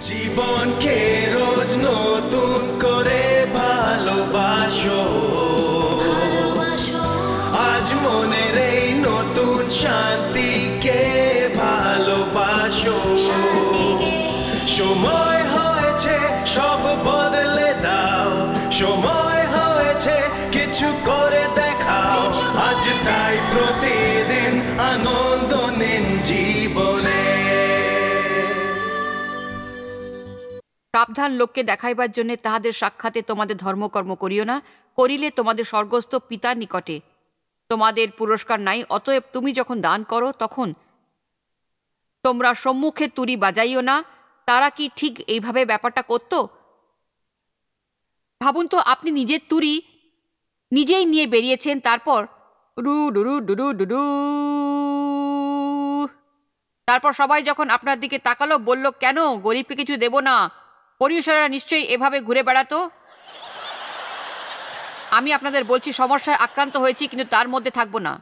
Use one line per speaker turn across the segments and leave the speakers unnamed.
জীবন জীবনকে রোজ নতুন সাবধান লোককে দেখাইবার জন্য তাহাদের সাক্ষাতে তোমাদের ধর্মকর্ম করিও না করিলে তোমাদের স্বর্গস্থ পিতার নিকটে তোমাদের পুরস্কার নাই অতএব তুমি যখন দান করো তখন তোমরা সম্মুখে তুরি বাজাইও না তারা কি ঠিক এইভাবে ব্যাপারটা করত ভাবুন তো আপনি নিজের তুরি নিজেই নিয়ে বেরিয়েছেন তারপর ডু ডুরু ডুরু ডুডু তারপর সবাই যখন আপনার দিকে তাকালো বলল কেন গরিবকে কিছু দেব না পরিবেশরা নিশ্চয়ই এভাবে ঘুরে বেড়াতো আমি আপনাদের বলছি সমস্যায় আক্রান্ত হয়েছি কিন্তু তার মধ্যে থাকবো না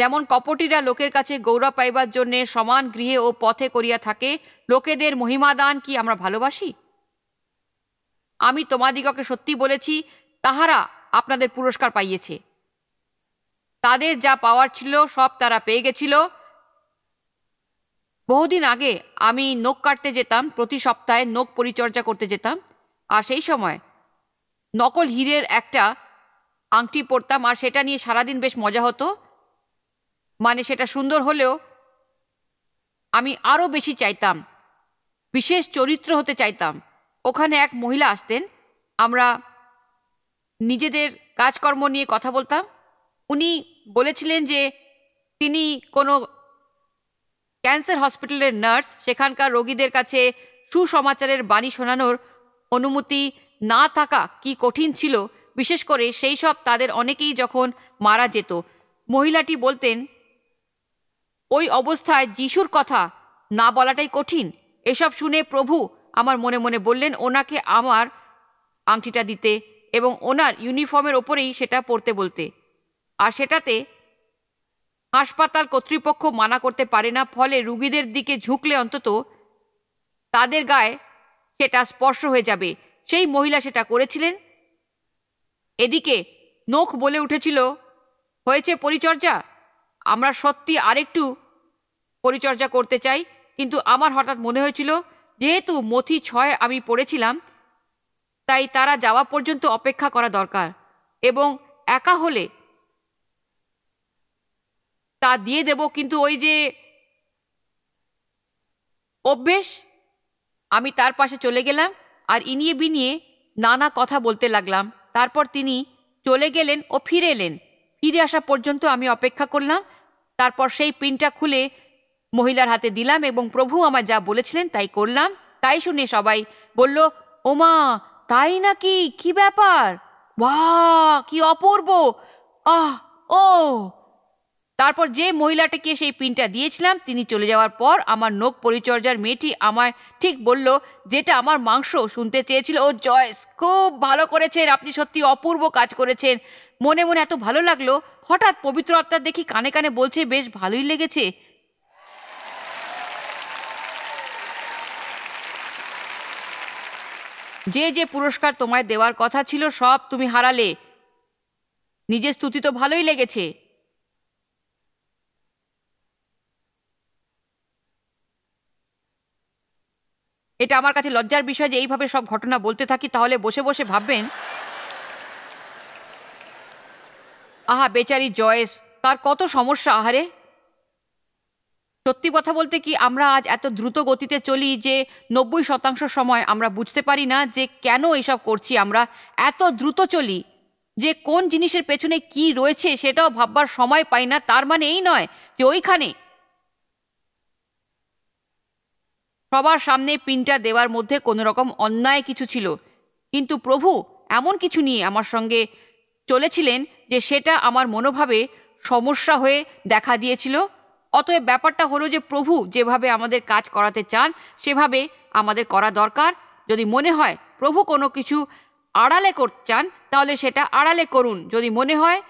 যেমন কপটিরা লোকের কাছে গৌরব পাইবার জন্যে সমান গৃহে ও পথে করিয়া থাকে লোকেদের মহিমাদান কি আমরা ভালোবাসি আমি তোমাদিগকে সত্যি বলেছি তাহারা আপনাদের পুরস্কার পাইয়েছে তাদের যা পাওয়ার ছিল সব তারা পেয়ে গেছিল বহুদিন আগে আমি নখ কাটতে যেতাম প্রতি সপ্তাহে নখ পরিচর্যা করতে যেতাম আর সেই সময় নকল হীরের একটা আংটি পরতাম আর সেটা নিয়ে সারাদিন বেশ মজা হতো মানে সেটা সুন্দর হলেও আমি আরও বেশি চাইতাম বিশেষ চরিত্র হতে চাইতাম ওখানে এক মহিলা আসতেন আমরা নিজেদের কাজকর্ম নিয়ে কথা বলতাম উনি বলেছিলেন যে তিনি কোনো ক্যান্সার হসপিটালের নার্স সেখানকার রোগীদের কাছে সুসমাচারের বাণী শোনানোর অনুমতি না থাকা কি কঠিন ছিল বিশেষ করে সেই সব তাদের অনেকেই যখন মারা যেত মহিলাটি বলতেন ওই অবস্থায় যিশুর কথা না বলাটাই কঠিন এসব শুনে প্রভু আমার মনে মনে বললেন ওনাকে আমার আংটিটা দিতে এবং ওনার ইউনিফর্মের ওপরেই সেটা পড়তে বলতে আর সেটাতে হাসপাতাল কর্তৃপক্ষ মানা করতে পারে না ফলে রুগীদের দিকে ঝুঁকলে অন্তত তাদের গায়ে সেটা স্পর্শ হয়ে যাবে সেই মহিলা সেটা করেছিলেন এদিকে নখ বলে উঠেছিল হয়েছে পরিচর্যা আমরা সত্যি আরেকটু পরিচর্যা করতে চাই কিন্তু আমার হঠাৎ মনে হয়েছিল যেহেতু মথি ছয় আমি পড়েছিলাম তাই তারা যাওয়া পর্যন্ত অপেক্ষা করা দরকার এবং একা হলে তা দিয়ে দেব কিন্তু ওই যে অভ্যেস আমি তার পাশে চলে গেলাম আর ইনিয়ে বিনিয়ে নানা কথা বলতে লাগলাম তারপর তিনি চলে গেলেন ও ফিরে এলেন ফিরে আসা পর্যন্ত আমি অপেক্ষা করলাম তারপর সেই পিনটা খুলে মহিলার হাতে দিলাম এবং প্রভু আমার যা বলেছিলেন তাই করলাম তাই শুনে সবাই বলল ওমা তাই নাকি কি ব্যাপার বা কি অপূর্ব আহ ও তারপর যে মহিলাটাকে সেই পিনটা দিয়েছিলাম তিনি চলে যাওয়ার পর আমার নখ পরিচর্যার মেয়েটি আমায় ঠিক বলল যেটা আমার মাংস শুনতে চেয়েছিল ও জয়েস খুব ভালো করেছেন আপনি সত্যি অপূর্ব কাজ করেছেন মনে মনে এত ভালো লাগলো হঠাৎ পবিত্র আত্মার দেখি কানে কানে বলছে বেশ ভালোই লেগেছে যে যে পুরস্কার তোমায় দেওয়ার কথা ছিল সব তুমি হারালে নিজের স্তুতি তো ভালোই লেগেছে এটা আমার কাছে লজ্জার বিষয় যে এইভাবে সব ঘটনা বলতে থাকি তাহলে বসে বসে ভাববেন আহা বেচারি জয়েস তার কত সমস্যা আহারে সত্যি কথা বলতে কি আমরা আজ এত দ্রুত গতিতে চলি যে নব্বই শতাংশ সময় আমরা বুঝতে পারি না যে কেন এইসব করছি আমরা এত দ্রুত চলি যে কোন জিনিসের পেছনে কি রয়েছে সেটাও ভাববার সময় পাই না তার মানে এই নয় যে ওইখানে সবার সামনে পিনটা দেওয়ার মধ্যে কোনো রকম অন্যায় কিছু ছিল কিন্তু প্রভু এমন কিছু নিয়ে আমার সঙ্গে চলেছিলেন যে সেটা আমার মনোভাবে সমস্যা হয়ে দেখা দিয়েছিল অতএব ব্যাপারটা হলো যে প্রভু যেভাবে আমাদের কাজ করাতে চান সেভাবে আমাদের করা দরকার যদি মনে হয় প্রভু কোনো কিছু আড়ালে করতে চান তাহলে সেটা আড়ালে করুন যদি মনে হয়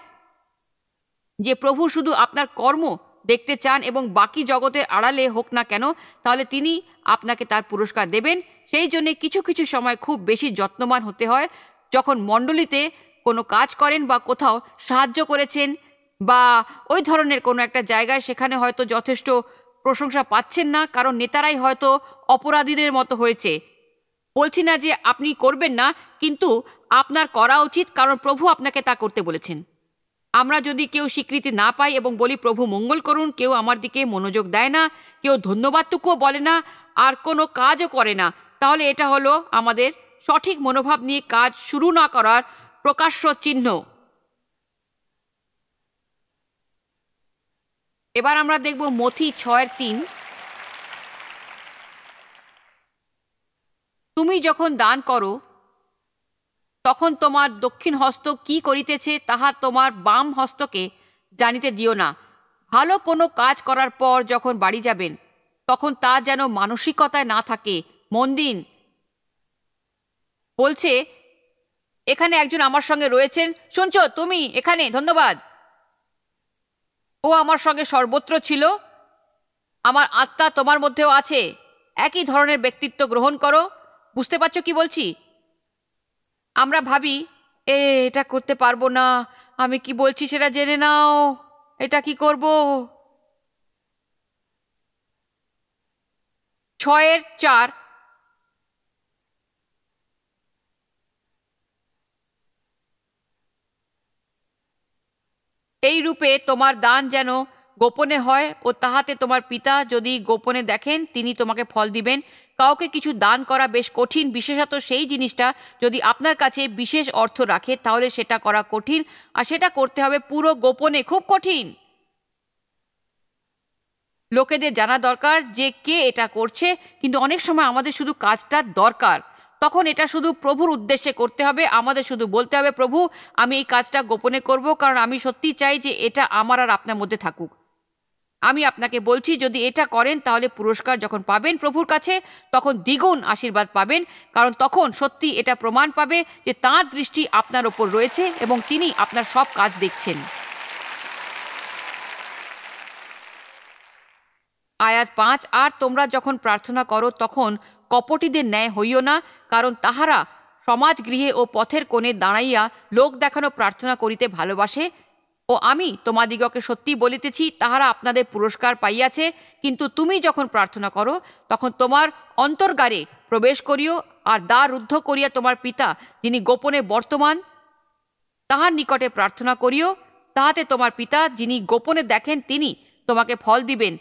যে প্রভু শুধু আপনার কর্ম দেখতে চান এবং বাকি জগতের আড়ালে হোক না কেন তাহলে তিনি আপনাকে তার পুরস্কার দেবেন সেই জন্যে কিছু কিছু সময় খুব বেশি যত্নবান হতে হয় যখন মণ্ডলীতে কোনো কাজ করেন বা কোথাও সাহায্য করেছেন বা ওই ধরনের কোনো একটা জায়গায় সেখানে হয়তো যথেষ্ট প্রশংসা পাচ্ছেন না কারণ নেতারাই হয়তো অপরাধীদের মতো হয়েছে বলছি না যে আপনি করবেন না কিন্তু আপনার করা উচিত কারণ প্রভু আপনাকে তা করতে বলেছেন আমরা যদি কেউ স্বীকৃতি না পাই এবং বলি প্রভু মঙ্গল করুন কেউ আমার দিকে মনোযোগ দেয় না কেউ ধন্যবাদটুকুও বলে না আর কোনো কাজও করে না তাহলে এটা হলো আমাদের সঠিক মনোভাব নিয়ে কাজ শুরু না করার প্রকাশ্য চিহ্ন এবার আমরা দেখব মথি ছয়ের তিন তুমি যখন দান করো তখন তোমার দক্ষিণ হস্ত কি করিতেছে তাহা তোমার বাম হস্তকে জানিতে দিও না ভালো কোনো কাজ করার পর যখন বাড়ি যাবেন তখন তা যেন মানসিকতায় না থাকে মন দিন বলছে এখানে একজন আমার সঙ্গে রয়েছেন শুনছ তুমি এখানে ধন্যবাদ ও আমার সঙ্গে সর্বত্র ছিল আমার আত্মা তোমার মধ্যেও আছে একই ধরনের ব্যক্তিত্ব গ্রহণ করো বুঝতে পারছো কি বলছি আমরা ভাবি এ এটা করতে পারবো না আমি কি বলছি সেটা জেনে নাও এটা কি করব ছয়ের চার এই রূপে তোমার দান যেন গোপনে হয় ও তাহাতে তোমার পিতা যদি গোপনে দেখেন তিনি তোমাকে ফল দিবেন কাউকে কিছু দান করা বেশ কঠিন বিশেষত সেই জিনিসটা যদি আপনার কাছে বিশেষ অর্থ রাখে তাহলে সেটা করা কঠিন আর সেটা করতে হবে পুরো গোপনে খুব কঠিন লোকেদের জানা দরকার যে কে এটা করছে কিন্তু অনেক সময় আমাদের শুধু কাজটা দরকার তখন এটা শুধু প্রভুর উদ্দেশ্যে করতে হবে আমাদের শুধু বলতে হবে প্রভু আমি এই কাজটা গোপনে করব কারণ আমি সত্যি চাই যে এটা আমার আর আপনার মধ্যে থাকুক আমি আপনাকে বলছি যদি এটা করেন তাহলে পুরস্কার যখন পাবেন প্রভুর কাছে তখন দ্বিগুণ আশীর্বাদ পাবেন কারণ তখন সত্যি এটা প্রমাণ পাবে যে তার দৃষ্টি আপনার ওপর রয়েছে এবং তিনি আপনার সব কাজ দেখছেন আয়াত পাঁচ আর তোমরা যখন প্রার্থনা করো তখন কপটিদের ন্যায় হইও না কারণ তাহারা সমাজ গৃহে ও পথের কোণে দাঁড়াইয়া লোক দেখানো প্রার্থনা করিতে ভালোবাসে ও আমি তোমাদিগকে সত্যি বলিতেছি তাহারা আপনাদের পুরস্কার পাইয়াছে কিন্তু তুমি যখন প্রার্থনা করো তখন তোমার অন্তর্গারে প্রবেশ করিও আর দা রুদ্ধ করিয়া তোমার পিতা যিনি গোপনে বর্তমান তাহার নিকটে প্রার্থনা করিও তাহাতে তোমার পিতা যিনি গোপনে দেখেন তিনি তোমাকে ফল দিবেন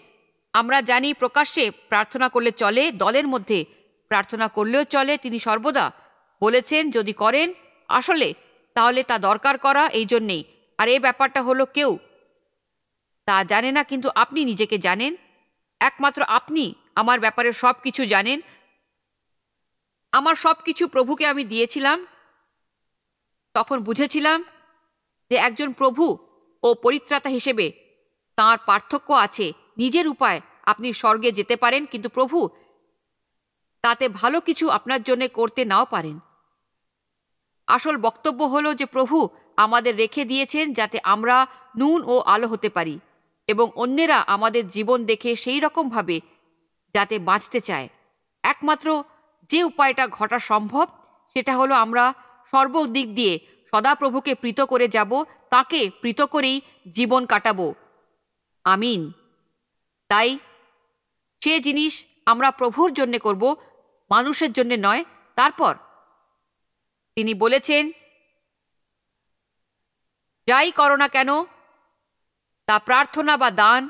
আমরা জানি প্রকাশ্যে প্রার্থনা করলে চলে দলের মধ্যে প্রার্থনা করলেও চলে তিনি সর্বদা বলেছেন যদি করেন আসলে তাহলে তা দরকার করা এই জন্যেই আর এই ব্যাপারটা হলো কেউ তা জানে না কিন্তু আপনি নিজেকে জানেন একমাত্র আপনি আমার ব্যাপারে সব কিছু জানেন আমার সব কিছু প্রভুকে আমি দিয়েছিলাম তখন বুঝেছিলাম যে একজন প্রভু ও পরিত্রাতা হিসেবে তার পার্থক্য আছে নিজের উপায় আপনি স্বর্গে যেতে পারেন কিন্তু প্রভু তাতে ভালো কিছু আপনার জন্য করতে নাও পারেন আসল বক্তব্য হলো যে প্রভু আমাদের রেখে দিয়েছেন যাতে আমরা নুন ও আলো হতে পারি এবং অন্যেরা আমাদের জীবন দেখে সেই রকমভাবে যাতে বাঁচতে চায় একমাত্র যে উপায়টা ঘটা সম্ভব সেটা হলো আমরা সর্বদিক দিয়ে সদাপ্রভুকে প্রীত করে যাব তাকে প্রীত করেই জীবন কাটাবো আমিন তাই সে জিনিস আমরা প্রভুর জন্যে করব মানুষের জন্যে নয় তারপর তিনি বলেছেন যাই করো না কেন তা প্রার্থনা বা দান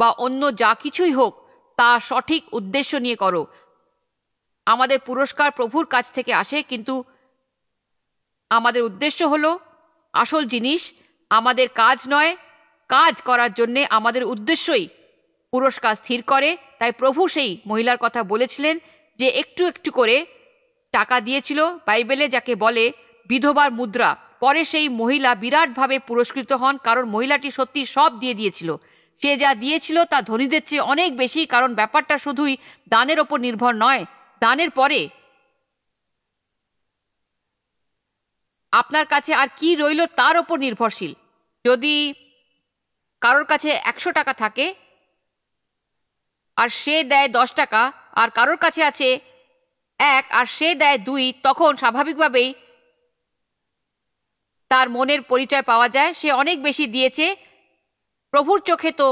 বা অন্য যা কিছুই হোক তা সঠিক উদ্দেশ্য নিয়ে করো আমাদের পুরস্কার প্রভুর কাছ থেকে আসে কিন্তু আমাদের উদ্দেশ্য হলো আসল জিনিস আমাদের কাজ নয় কাজ করার জন্যে আমাদের উদ্দেশ্যই পুরস্কার স্থির করে তাই প্রভু সেই মহিলার কথা বলেছিলেন যে একটু একটু করে টাকা দিয়েছিল বাইবেলে যাকে বলে বিধবার মুদ্রা পরে সেই মহিলা বিরাটভাবে পুরস্কৃত হন কারণ মহিলাটি সত্যি সব দিয়ে দিয়েছিল সে যা দিয়েছিল তা ধনীদের চেয়ে অনেক বেশি কারণ ব্যাপারটা শুধুই দানের ওপর নির্ভর নয় দানের পরে আপনার কাছে আর কি রইল তার ওপর নির্ভরশীল যদি কারোর কাছে একশো টাকা থাকে আর সে দেয় দশ টাকা আর কারোর কাছে আছে এক আর সে দেয় দুই তখন স্বাভাবিকভাবেই তার মনের পরিচয় পাওয়া যায় সে অনেক বেশি দিয়েছে প্রভুর চোখে তো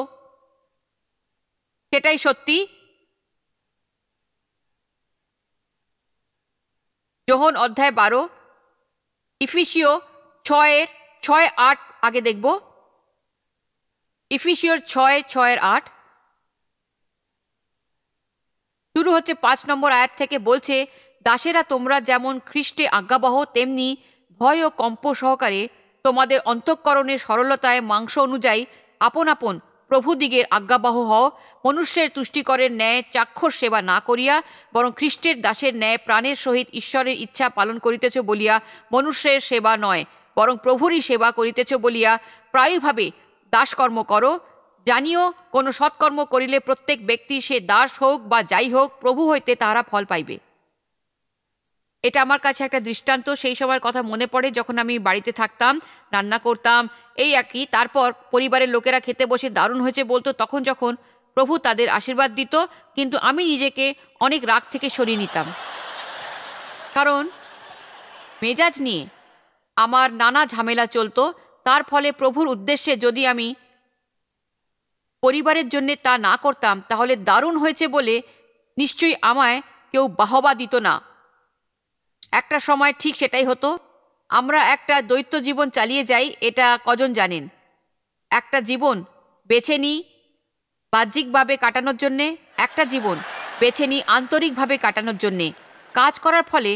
সেটাই সত্যি যোহন অধ্যায় বারো ইফিসিও ছয়ের ছয় আট আগে দেখব ইফিসিওর ছয় ছয়ের আট শুরু হচ্ছে পাঁচ নম্বর আয়াত থেকে বলছে দাসেরা তোমরা যেমন খ্রিস্টে আজ্ঞাবহ তেমনি ভয় ও কম্প সহকারে তোমাদের অন্তঃকরণের সরলতায় মাংস অনুযায়ী আপন আপন প্রভুদিগের আজ্ঞাবহ হও মনুষ্যের তুষ্টিকরের ন্যায় চাক্ষর সেবা না করিয়া বরং খ্রিস্টের দাসের ন্যায় প্রাণের সহিত ঈশ্বরের ইচ্ছা পালন করিতেছ বলিয়া মনুষ্যের সেবা নয় বরং প্রভুরই সেবা করিতেছ বলিয়া প্রায়ভাবে দাসকর্ম করো জানিও কোনো সৎকর্ম করিলে প্রত্যেক ব্যক্তি সে দাস হোক বা যাই হোক প্রভু হইতে তাহারা ফল পাইবে এটা আমার কাছে একটা দৃষ্টান্ত সেই সময়ের কথা মনে পড়ে যখন আমি বাড়িতে থাকতাম রান্না করতাম এই একই তারপর পরিবারের লোকেরা খেতে বসে দারুণ হয়েছে বলতো তখন যখন প্রভু তাদের আশীর্বাদ দিত কিন্তু আমি নিজেকে অনেক রাগ থেকে সরিয়ে নিতাম কারণ মেজাজ নিয়ে আমার নানা ঝামেলা চলতো তার ফলে প্রভুর উদ্দেশ্যে যদি আমি পরিবারের জন্যে তা না করতাম তাহলে দারুণ হয়েছে বলে নিশ্চয়ই আমায় কেউ বাহবা দিত না একটা সময় ঠিক সেটাই হতো আমরা একটা দৈত্য জীবন চালিয়ে যাই এটা কজন জানেন একটা জীবন বেছে নিই বাহ্যিকভাবে কাটানোর জন্যে একটা জীবন বেছে নিই আন্তরিকভাবে কাটানোর জন্যে কাজ করার ফলে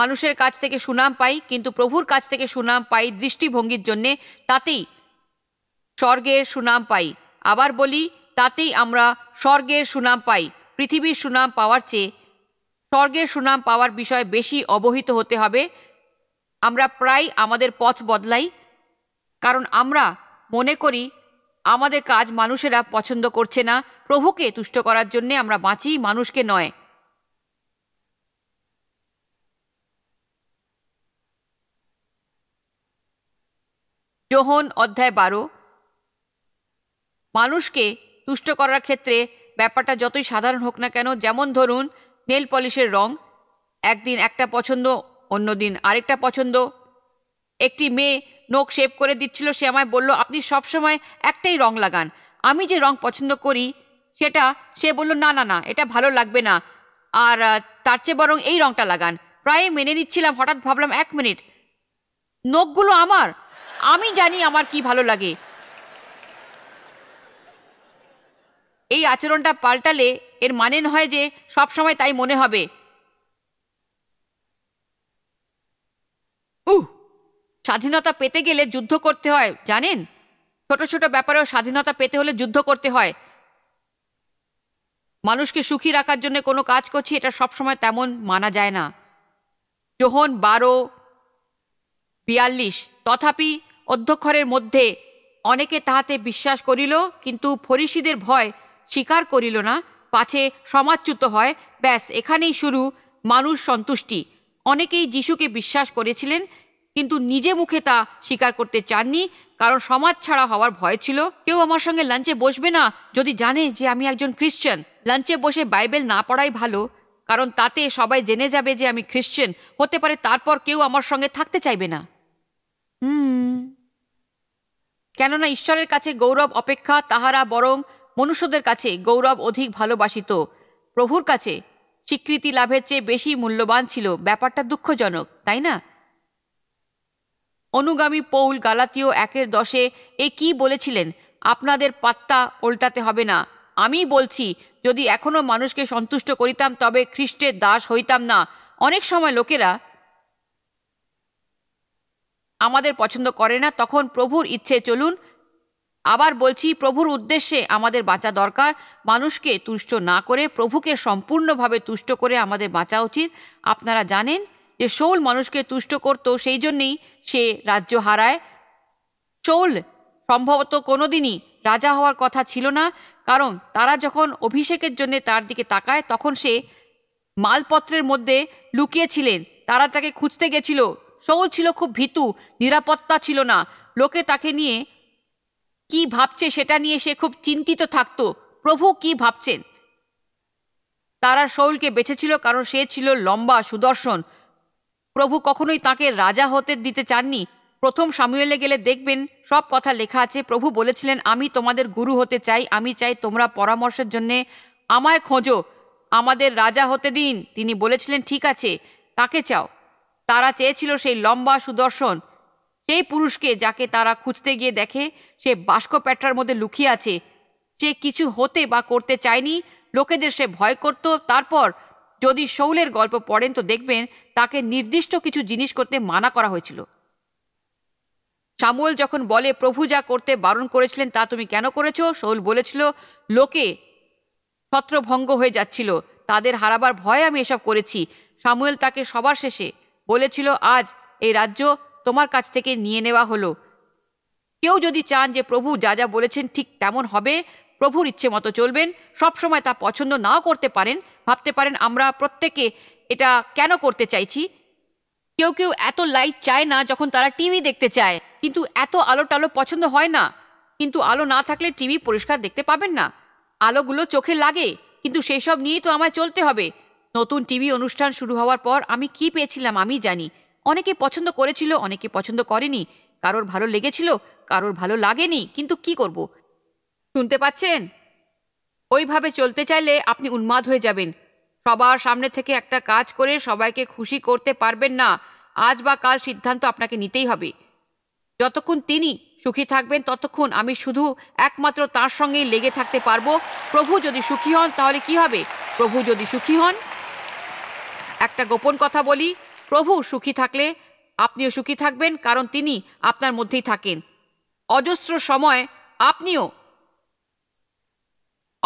মানুষের কাছ থেকে সুনাম পাই কিন্তু প্রভুর কাছ থেকে সুনাম পাই দৃষ্টিভঙ্গির জন্যে তাতেই স্বর্গের সুনাম পাই আবার বলি তাতেই আমরা স্বর্গের সুনাম পাই পৃথিবীর সুনাম পাওয়ার চেয়ে স্বর্গের সুনাম পাওয়ার বিষয়ে বেশি অবহিত হতে হবে আমরা প্রায় আমাদের পথ বদলাই কারণ আমরা মনে করি আমাদের কাজ মানুষেরা পছন্দ করছে না প্রভুকে তুষ্ট করার জন্যে আমরা বাঁচি মানুষকে নয় যোহন অধ্যায় বারো মানুষকে তুষ্ট করার ক্ষেত্রে ব্যাপারটা যতই সাধারণ হোক না কেন যেমন ধরুন নেল পলিশের রং একদিন একটা পছন্দ অন্য দিন আরেকটা পছন্দ একটি মেয়ে নোক শেপ করে দিচ্ছিল সে আমায় বলল আপনি সবসময় একটাই রং লাগান আমি যে রং পছন্দ করি সেটা সে বলল না না না এটা ভালো লাগবে না আর তার চেয়ে বরং এই রংটা লাগান প্রায় মেনে নিচ্ছিলাম হঠাৎ ভাবলাম এক মিনিট নখগুলো আমার আমি জানি আমার কি ভালো লাগে এই আচরণটা পাল্টালে এর মানে নয় যে সবসময় তাই মনে হবে উহ স্বাধীনতা পেতে গেলে যুদ্ধ করতে হয় জানেন ছোট ছোট ব্যাপারেও স্বাধীনতা পেতে হলে যুদ্ধ করতে হয় মানুষকে সুখী রাখার জন্য কোনো কাজ করছি এটা সবসময় তেমন মানা যায় না যোহন বারো বিয়াল্লিশ তথাপি অধ্যক্ষরের মধ্যে অনেকে তাহাতে বিশ্বাস করিল কিন্তু ফরিসিদের ভয় স্বীকার করিল না পাছে সমাচ্যুত হয় ব্যাস এখানেই শুরু মানুষ সন্তুষ্টি অনেকেই যিশুকে বিশ্বাস করেছিলেন কিন্তু নিজে মুখে তা স্বীকার করতে চাননি কারণ সমাজ ছাড়া হওয়ার ভয় ছিল কেউ আমার সঙ্গে লাঞ্চে বসবে না যদি জানে যে আমি একজন খ্রিশ্চান লাঞ্চে বসে বাইবেল না পড়াই ভালো কারণ তাতে সবাই জেনে যাবে যে আমি খ্রিশ্চান হতে পারে তারপর কেউ আমার সঙ্গে থাকতে চাইবে না হুম কেননা ঈশ্বরের কাছে গৌরব অপেক্ষা তাহারা বরং মনুষ্যদের কাছে গৌরব অধিক ভালোবাসিত প্রভুর কাছে স্বীকৃতি লাভের চেয়ে বেশি মূল্যবান ছিল ব্যাপারটা দুঃখজনক তাই না অনুগামী পৌল গালাতীয় একের দশে এ কি বলেছিলেন আপনাদের পাত্তা ওল্টাতে হবে না আমি বলছি যদি এখনও মানুষকে সন্তুষ্ট করিতাম তবে খ্রিস্টের দাস হইতাম না অনেক সময় লোকেরা আমাদের পছন্দ করে না তখন প্রভুর ইচ্ছে চলুন আবার বলছি প্রভুর উদ্দেশ্যে আমাদের বাঁচা দরকার মানুষকে তুষ্ট না করে প্রভুকে সম্পূর্ণভাবে তুষ্ট করে আমাদের বাঁচা উচিত আপনারা জানেন যে শৌল মানুষকে তুষ্ট করত সেই জন্যেই সে রাজ্য হারায় শৌল সম্ভবত কোনো দিনই রাজা হওয়ার কথা ছিল না কারণ তারা যখন অভিষেকের জন্য তার দিকে তাকায় তখন সে মালপত্রের মধ্যে লুকিয়েছিলেন তারা তাকে খুঁজতে গেছিল শৌল ছিল খুব ভীতু নিরাপত্তা ছিল না লোকে তাকে নিয়ে কি ভাবছে সেটা নিয়ে সে খুব চিন্তিত থাকত প্রভু কি ভাবছেন তারা শৌলকে বেছেছিল কারণ সে ছিল লম্বা সুদর্শন প্রভু কখনোই তাকে রাজা হতে দিতে চাননি প্রথম সামুয়েলে গেলে দেখবেন সব কথা লেখা আছে প্রভু বলেছিলেন আমি তোমাদের গুরু হতে চাই আমি চাই তোমরা পরামর্শের জন্যে আমায় খোঁজো আমাদের রাজা হতে দিন তিনি বলেছিলেন ঠিক আছে তাকে চাও তারা চেয়েছিল সেই লম্বা সুদর্শন সেই পুরুষকে যাকে তারা খুঁজতে গিয়ে দেখে সে বাস্ক প্যাটরার মধ্যে লুকিয়ে আছে যে কিছু হতে বা করতে চায়নি লোকেদের সে ভয় করত তারপর যদি শৌলের গল্প পড়েন তো দেখবেন তাকে নির্দিষ্ট কিছু জিনিস করতে মানা করা হয়েছিল শামুয়েল যখন বলে প্রভু যা করতে বারণ করেছিলেন তা তুমি কেন করেছো শৌল বলেছিল লোকে ছত্রভঙ্গ হয়ে যাচ্ছিল তাদের হারাবার ভয় আমি এসব করেছি শামুয়েল তাকে সবার শেষে বলেছিল আজ এই রাজ্য তোমার কাছ থেকে নিয়ে নেওয়া হলো কেউ যদি চান যে প্রভু যা যা বলেছেন ঠিক তেমন হবে প্রভুর ইচ্ছে মতো চলবেন সবসময় তা পছন্দ নাও করতে পারেন ভাবতে পারেন আমরা প্রত্যেকে এটা কেন করতে চাইছি কেউ কেউ এত লাইট চায় না যখন তারা টিভি দেখতে চায় কিন্তু এত আলো টালো পছন্দ হয় না কিন্তু আলো না থাকলে টিভি পরিষ্কার দেখতে পাবেন না আলোগুলো চোখে লাগে কিন্তু সেসব নিয়েই তো আমায় চলতে হবে নতুন টিভি অনুষ্ঠান শুরু হওয়ার পর আমি কি পেয়েছিলাম আমি জানি অনেকে পছন্দ করেছিল অনেকে পছন্দ করেনি কারোর ভালো লেগেছিল কারোর ভালো লাগেনি কিন্তু কি করব শুনতে পাচ্ছেন ওইভাবে চলতে চাইলে আপনি উন্মাদ হয়ে যাবেন সবার সামনে থেকে একটা কাজ করে সবাইকে খুশি করতে পারবেন না আজ বা কাল সিদ্ধান্ত আপনাকে নিতেই হবে যতক্ষণ তিনি সুখী থাকবেন ততক্ষণ আমি শুধু একমাত্র তার সঙ্গেই লেগে থাকতে পারবো প্রভু যদি সুখী হন তাহলে কি হবে প্রভু যদি সুখী হন একটা গোপন কথা বলি প্রভু সুখী থাকলে আপনিও সুখী থাকবেন কারণ তিনি আপনার মধ্যেই থাকেন অজস্র সময় আপনিও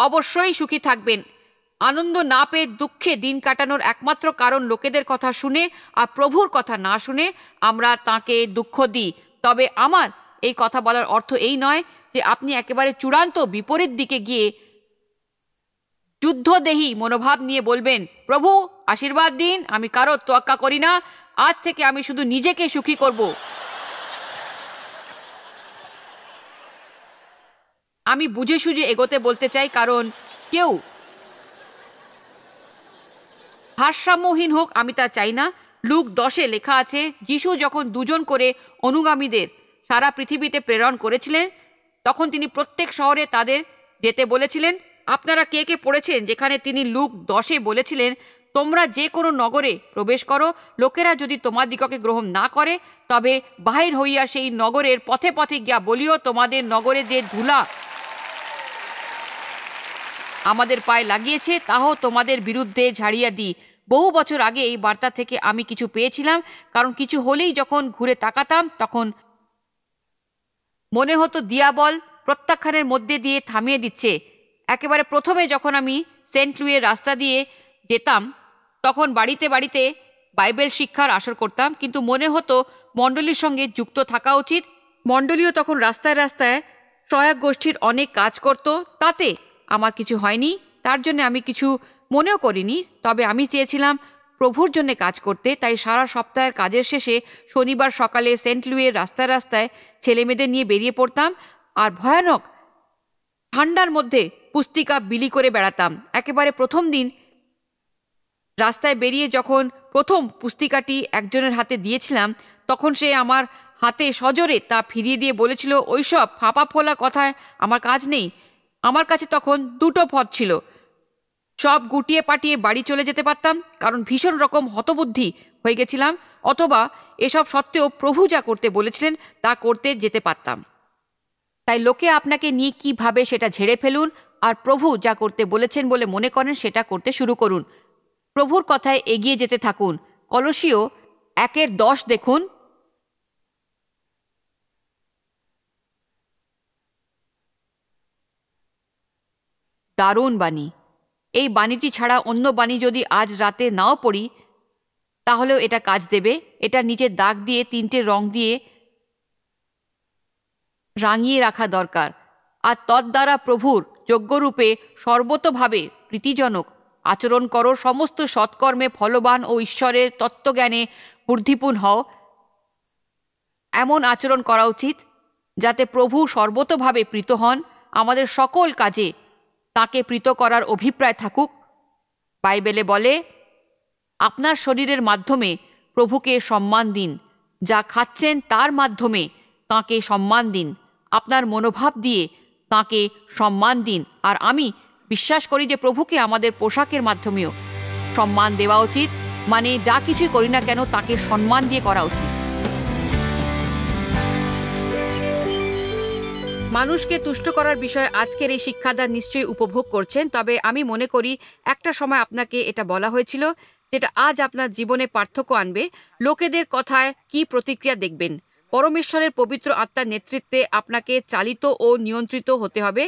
অবশ্যই সুখী থাকবেন আনন্দ না পেয়ে দুঃখে দিন কাটানোর একমাত্র কারণ লোকেদের কথা শুনে আর প্রভুর কথা না শুনে আমরা তাকে দুঃখ দিই তবে আমার এই কথা বলার অর্থ এই নয় যে আপনি একেবারে চূড়ান্ত বিপরীত দিকে গিয়ে যুদ্ধদেহী মনোভাব নিয়ে বলবেন প্রভু আশীর্বাদ দিন আমি কারো তোয়াক্কা করি না আজ থেকে আমি শুধু নিজেকে সুখী করব আমি বুঝে সুঝে এগোতে বলতে চাই কারণ কেউ ভারসাম্যহীন হোক আমি তা চাই না লুক দশে লেখা আছে যিশু যখন দুজন করে অনুগামীদের সারা পৃথিবীতে প্রেরণ করেছিলেন তখন তিনি প্রত্যেক শহরে তাদের যেতে বলেছিলেন আপনারা কে কে পড়েছেন যেখানে তিনি লুক দশে বলেছিলেন তোমরা যে কোনো নগরে প্রবেশ করো লোকেরা যদি তোমার দিগকে গ্রহণ না করে তবে বাহির হইয়া সেই নগরের পথে পথে গিয়া বলিও তোমাদের নগরে যে ধুলা আমাদের পায়ে লাগিয়েছে তাও তোমাদের বিরুদ্ধে ঝাড়িয়া দিই বহু বছর আগে এই বার্তা থেকে আমি কিছু পেয়েছিলাম কারণ কিছু হলেই যখন ঘুরে তাকাতাম তখন মনে হতো দিয়াবল প্রত্যাখ্যানের মধ্যে দিয়ে থামিয়ে দিচ্ছে একেবারে প্রথমে যখন আমি সেন্ট লুইয়ের রাস্তা দিয়ে যেতাম তখন বাড়িতে বাড়িতে বাইবেল শিক্ষার আসর করতাম কিন্তু মনে হতো মণ্ডলীর সঙ্গে যুক্ত থাকা উচিত মণ্ডলীও তখন রাস্তায় রাস্তায় সহায়ক গোষ্ঠীর অনেক কাজ করত তাতে আমার কিছু হয়নি তার জন্য আমি কিছু মনেও করিনি তবে আমি চেয়েছিলাম প্রভুর জন্য কাজ করতে তাই সারা সপ্তাহের কাজের শেষে শনিবার সকালে সেন্ট লুইয়ের রাস্তায় রাস্তায় ছেলেমেয়েদের নিয়ে বেরিয়ে পড়তাম আর ভয়ানক ঠান্ডার মধ্যে পুস্তিকা বিলি করে বেড়াতাম একেবারে প্রথম দিন রাস্তায় বেরিয়ে যখন প্রথম পুস্তিকাটি একজনের হাতে দিয়েছিলাম তখন সে আমার হাতে সজোরে তা ফিরিয়ে দিয়ে বলেছিল ওইসব ফাঁপা ফোলা কথায় আমার কাজ নেই আমার কাছে তখন দুটো পথ ছিল সব গুটিয়ে পাটিয়ে বাড়ি চলে যেতে পারতাম কারণ ভীষণ রকম হতবুদ্ধি হয়ে গেছিলাম অথবা এসব সত্ত্বেও প্রভু যা করতে বলেছিলেন তা করতে যেতে পারতাম তাই লোকে আপনাকে নিয়ে কীভাবে সেটা ঝেড়ে ফেলুন আর প্রভু যা করতে বলেছেন বলে মনে করেন সেটা করতে শুরু করুন প্রভুর কথায় এগিয়ে যেতে থাকুন কলসীয় একের দশ দেখুন দারুণ বাণী এই বাণীটি ছাড়া অন্য বাণী যদি আজ রাতে নাও পড়ি তাহলেও এটা কাজ দেবে এটা নিচে দাগ দিয়ে তিনটে রং দিয়ে রাঙিয়ে রাখা দরকার আর তদ্বারা প্রভুর যজ্ঞরূপে সর্বতভাবে প্রীতিজনক আচরণ করো সমস্ত সৎকর্মে ফলবান ও ঈশ্বরের তত্ত্বজ্ঞানে বুদ্ধিপূর্ণ হও এমন আচরণ করা উচিত যাতে প্রভু সর্বতভাবে প্রীত হন আমাদের সকল কাজে তাকে প্রীত করার অভিপ্রায় থাকুক বাইবেলে বলে আপনার শরীরের মাধ্যমে প্রভুকে সম্মান দিন যা খাচ্ছেন তার মাধ্যমে তাকে সম্মান দিন আপনার মনোভাব দিয়ে তাকে সম্মান দিন আর আমি বিশ্বাস করি যে প্রভুকে আমাদের পোশাকের মাধ্যমেও সম্মান দেওয়া উচিত মানে যা কিছুই করি না কেন তাকে সম্মান দিয়ে করা উচিত মানুষকে তুষ্ট করার বিষয়ে আজকের এই শিক্ষাদান নিশ্চয়ই উপভোগ করছেন তবে আমি মনে করি একটা সময় আপনাকে এটা বলা হয়েছিল যেটা আজ আপনার জীবনে পার্থক্য আনবে লোকেদের কথায় কি প্রতিক্রিয়া দেখবেন পরমেশ্বরের পবিত্র আত্মার নেতৃত্বে আপনাকে চালিত ও নিয়ন্ত্রিত হতে হবে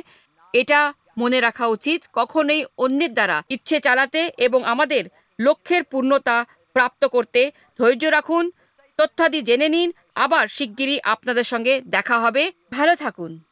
এটা মনে রাখা উচিত কখনোই অন্যের দ্বারা ইচ্ছে চালাতে এবং আমাদের লক্ষ্যের পূর্ণতা প্রাপ্ত করতে ধৈর্য রাখুন তথ্যাদি জেনে নিন আবার শিগগিরই আপনাদের সঙ্গে দেখা হবে ভালো থাকুন